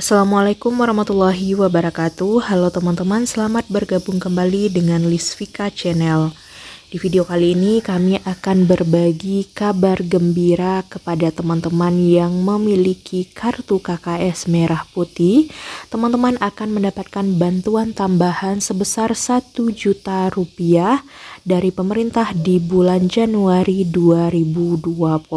Assalamualaikum warahmatullahi wabarakatuh Halo teman-teman, selamat bergabung kembali dengan Lisvika Channel Di video kali ini kami akan berbagi kabar gembira kepada teman-teman yang memiliki kartu KKS merah putih Teman-teman akan mendapatkan bantuan tambahan sebesar 1 juta rupiah dari pemerintah di bulan Januari 2022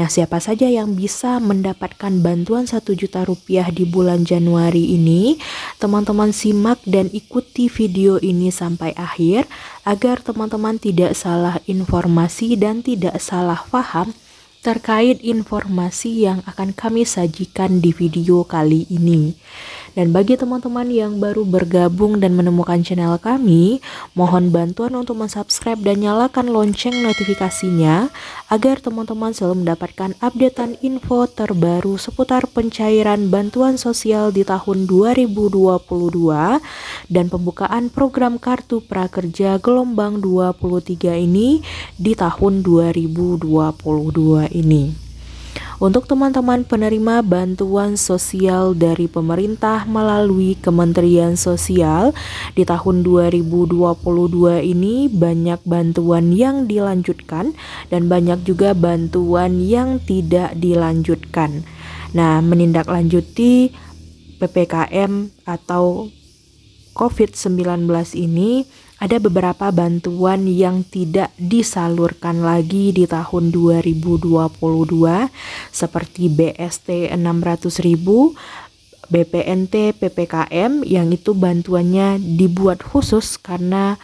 Nah, siapa saja yang bisa mendapatkan bantuan 1 juta rupiah di bulan Januari ini? Teman-teman simak dan ikuti video ini sampai akhir agar teman-teman tidak salah informasi dan tidak salah paham terkait informasi yang akan kami sajikan di video kali ini. Dan bagi teman-teman yang baru bergabung dan menemukan channel kami, mohon bantuan untuk mensubscribe dan nyalakan lonceng notifikasinya agar teman-teman selalu mendapatkan updatean info terbaru seputar pencairan bantuan sosial di tahun 2022 dan pembukaan program Kartu Prakerja Gelombang 23 ini di tahun 2022 ini. Untuk teman-teman penerima bantuan sosial dari pemerintah melalui Kementerian Sosial di tahun 2022 ini banyak bantuan yang dilanjutkan dan banyak juga bantuan yang tidak dilanjutkan. Nah, menindaklanjuti PPKM atau COVID-19 ini ada beberapa bantuan yang tidak disalurkan lagi di tahun 2022 seperti BST 600.000 BPNT PPKM yang itu bantuannya dibuat khusus karena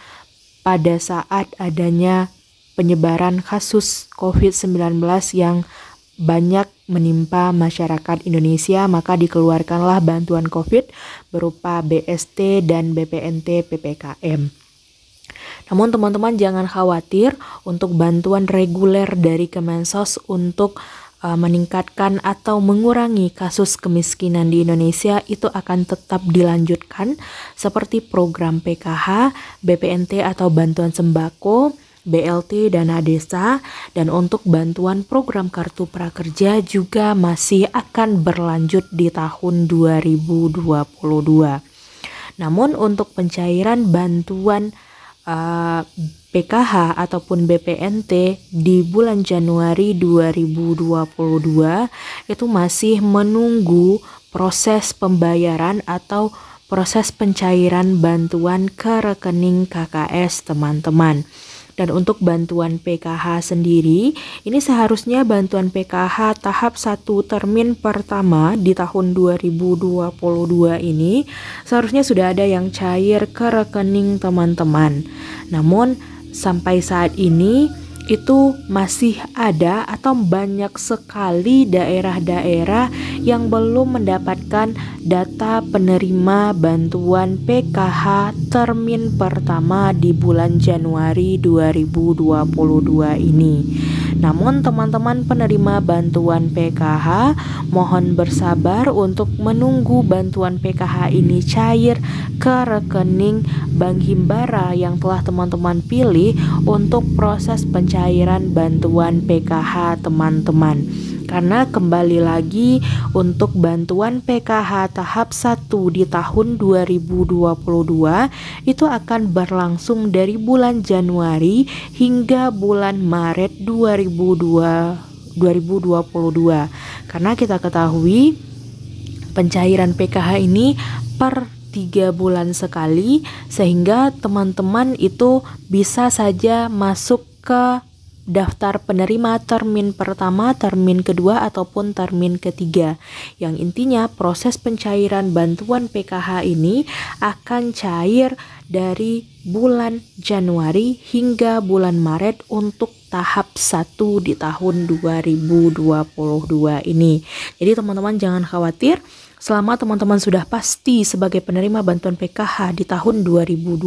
pada saat adanya penyebaran kasus COVID-19 yang banyak menimpa masyarakat Indonesia, maka dikeluarkanlah bantuan COVID berupa BST dan BPNT PPKM. Namun teman-teman jangan khawatir untuk bantuan reguler dari Kemensos untuk uh, meningkatkan atau mengurangi kasus kemiskinan di Indonesia itu akan tetap dilanjutkan seperti program PKH, BPNT atau bantuan sembako, BLT dana desa dan untuk bantuan program kartu prakerja juga masih akan berlanjut di tahun 2022. Namun untuk pencairan bantuan uh, eh, PKH ataupun BPNT di bulan Januari 2022 itu masih menunggu proses pembayaran atau proses pencairan bantuan ke rekening KKS teman-teman. Dan untuk bantuan PKH sendiri, ini seharusnya bantuan PKH tahap satu termin pertama di tahun 2022 ini seharusnya sudah ada yang cair ke rekening teman-teman. Namun sampai saat ini itu masih ada atau banyak sekali daerah-daerah yang belum mendapatkan data penerima bantuan PKH termin pertama di bulan Januari 2022 ini. Namun teman-teman penerima bantuan PKH mohon bersabar untuk menunggu bantuan PKH ini cair ke rekening Bank Himbara yang telah teman-teman pilih untuk proses pencairan bantuan PKH teman-teman karena kembali lagi untuk bantuan PKH tahap 1 di tahun 2022 itu akan berlangsung dari bulan Januari hingga bulan Maret 2022 karena kita ketahui pencairan PKH ini per tiga bulan sekali sehingga teman-teman itu bisa saja masuk ke daftar penerima termin pertama, termin kedua, ataupun termin ketiga. Yang intinya proses pencairan bantuan PKH ini akan cair dari bulan Januari hingga bulan Maret untuk tahap 1 di tahun 2022 ini. Jadi teman-teman jangan khawatir, Selama teman-teman sudah pasti sebagai penerima bantuan PKH di tahun 2022,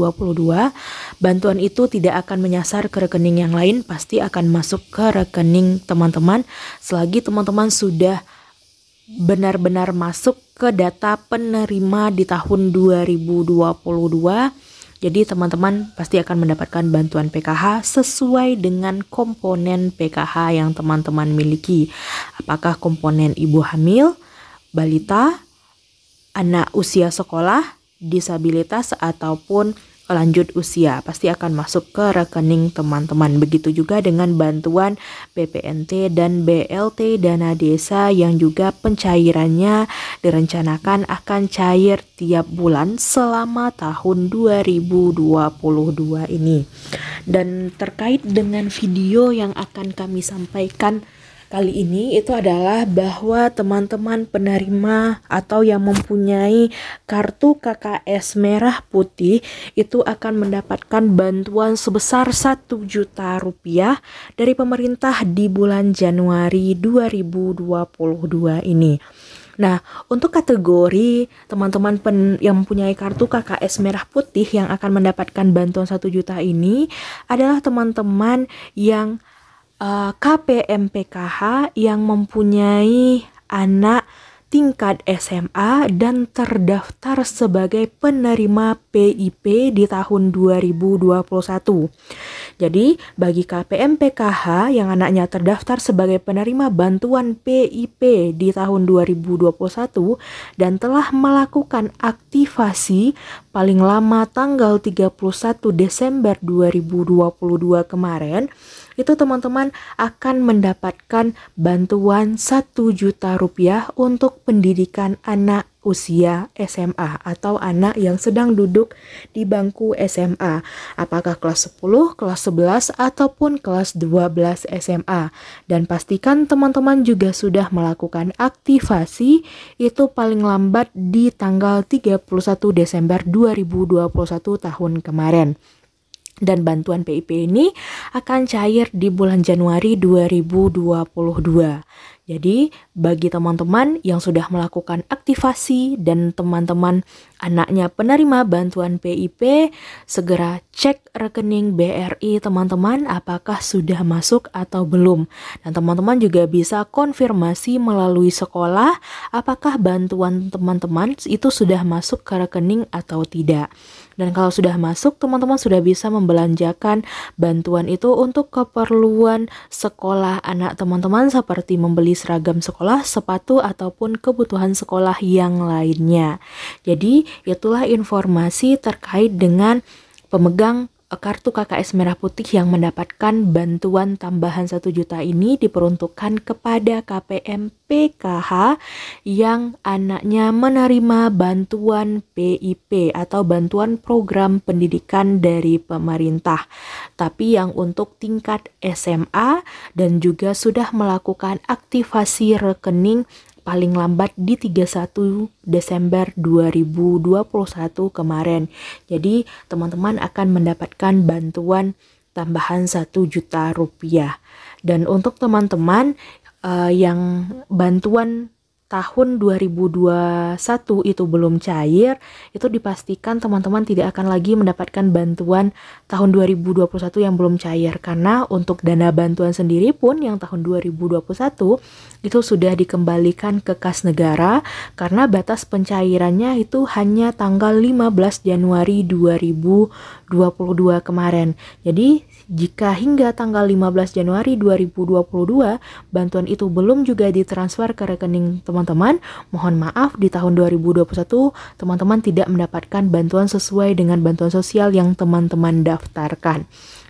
bantuan itu tidak akan menyasar ke rekening yang lain, pasti akan masuk ke rekening teman-teman selagi teman-teman sudah benar-benar masuk ke data penerima di tahun 2022. Jadi teman-teman pasti akan mendapatkan bantuan PKH sesuai dengan komponen PKH yang teman-teman miliki. Apakah komponen ibu hamil, balita, anak usia sekolah, disabilitas ataupun lanjut usia pasti akan masuk ke rekening teman-teman. Begitu juga dengan bantuan BPNT dan BLT dana desa yang juga pencairannya direncanakan akan cair tiap bulan selama tahun 2022 ini. Dan terkait dengan video yang akan kami sampaikan kali ini itu adalah bahwa teman-teman penerima atau yang mempunyai kartu KKS merah putih itu akan mendapatkan bantuan sebesar 1 juta rupiah dari pemerintah di bulan Januari 2022 ini. Nah, untuk kategori teman-teman yang mempunyai kartu KKS merah putih yang akan mendapatkan bantuan 1 juta ini adalah teman-teman yang uh, eh, KPMPKH yang mempunyai anak tingkat SMA dan terdaftar sebagai penerima PIP di tahun 2021. Jadi, bagi KPMPKH yang anaknya terdaftar sebagai penerima bantuan PIP di tahun 2021 dan telah melakukan aktivasi paling lama tanggal 31 Desember 2022 kemarin, itu teman-teman akan mendapatkan bantuan 1 juta rupiah untuk pendidikan anak usia SMA atau anak yang sedang duduk di bangku SMA, apakah kelas 10, kelas 11 ataupun kelas 12 SMA. Dan pastikan teman-teman juga sudah melakukan aktivasi itu paling lambat di tanggal 31 Desember 2021 tahun kemarin dan bantuan PIP ini akan cair di bulan Januari 2022. Jadi, bagi teman-teman yang sudah melakukan aktivasi dan teman-teman anaknya penerima bantuan PIP, segera cek rekening BRI teman-teman apakah sudah masuk atau belum. Dan teman-teman juga bisa konfirmasi melalui sekolah apakah bantuan teman-teman itu sudah masuk ke rekening atau tidak. Dan kalau sudah masuk, teman-teman sudah bisa membelanjakan bantuan itu untuk keperluan sekolah anak teman-teman seperti membeli seragam sekolah, sepatu ataupun kebutuhan sekolah yang lainnya. Jadi, itulah informasi terkait dengan pemegang Eh, kartu KKS Merah Putih yang mendapatkan bantuan tambahan 1 juta ini diperuntukkan kepada KPM PKH yang anaknya menerima bantuan PIP atau bantuan program pendidikan dari pemerintah. Tapi yang untuk tingkat SMA dan juga sudah melakukan aktivasi rekening paling lambat di 31 Desember 2021 kemarin. Jadi teman-teman akan mendapatkan bantuan tambahan 1 juta rupiah. Dan untuk teman-teman uh, yang bantuan tahun 2021 itu belum cair, itu dipastikan teman-teman tidak akan lagi mendapatkan bantuan tahun 2021 yang belum cair karena untuk dana bantuan sendiri pun yang tahun 2021 itu sudah dikembalikan ke kas negara karena batas pencairannya itu hanya tanggal 15 Januari 2022 kemarin. Jadi jika hingga tanggal 15 Januari 2022 bantuan itu belum juga ditransfer ke rekening teman teman-teman, mohon maaf di tahun 2021 teman-teman tidak mendapatkan bantuan sesuai dengan bantuan sosial yang teman-teman daftarkan.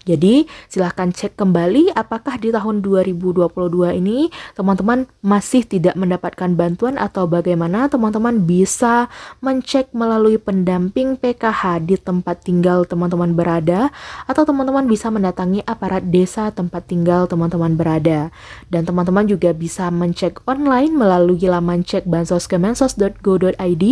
Jadi silahkan cek kembali apakah di tahun 2022 ini teman-teman masih tidak mendapatkan bantuan atau bagaimana teman-teman bisa mencek melalui pendamping PKH di tempat tinggal teman-teman berada atau teman-teman bisa mendatangi aparat desa tempat tinggal teman-teman berada. Dan teman-teman juga bisa mencek online melalui laman cek bansoskemensos.go.id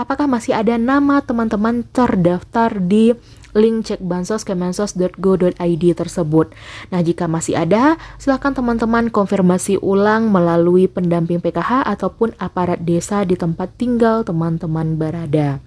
apakah masih ada nama teman-teman terdaftar di link cek bansos kemensos.go.id tersebut. Nah, jika masih ada, silakan teman-teman konfirmasi ulang melalui pendamping PKH ataupun aparat desa di tempat tinggal teman-teman berada.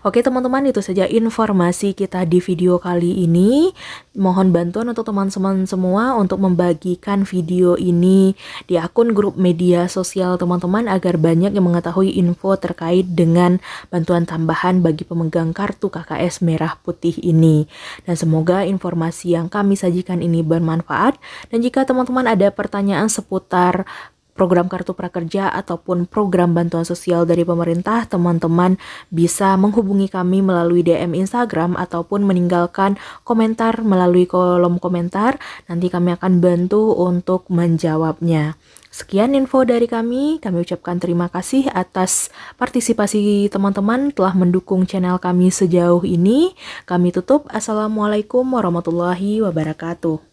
Oke teman-teman itu saja informasi kita di video kali ini. Mohon bantuan untuk teman-teman semua untuk membagikan video ini di akun grup media sosial teman-teman agar banyak yang mengetahui info terkait dengan bantuan tambahan bagi pemegang kartu KKS merah putih ini. Dan semoga informasi yang kami sajikan ini bermanfaat. Dan jika teman-teman ada pertanyaan seputar program kartu prakerja ataupun program bantuan sosial dari pemerintah, teman-teman bisa menghubungi kami melalui DM Instagram ataupun meninggalkan komentar melalui kolom komentar. Nanti kami akan bantu untuk menjawabnya. Sekian info dari kami. Kami ucapkan terima kasih atas partisipasi teman-teman telah mendukung channel kami sejauh ini. Kami tutup. Assalamualaikum warahmatullahi wabarakatuh.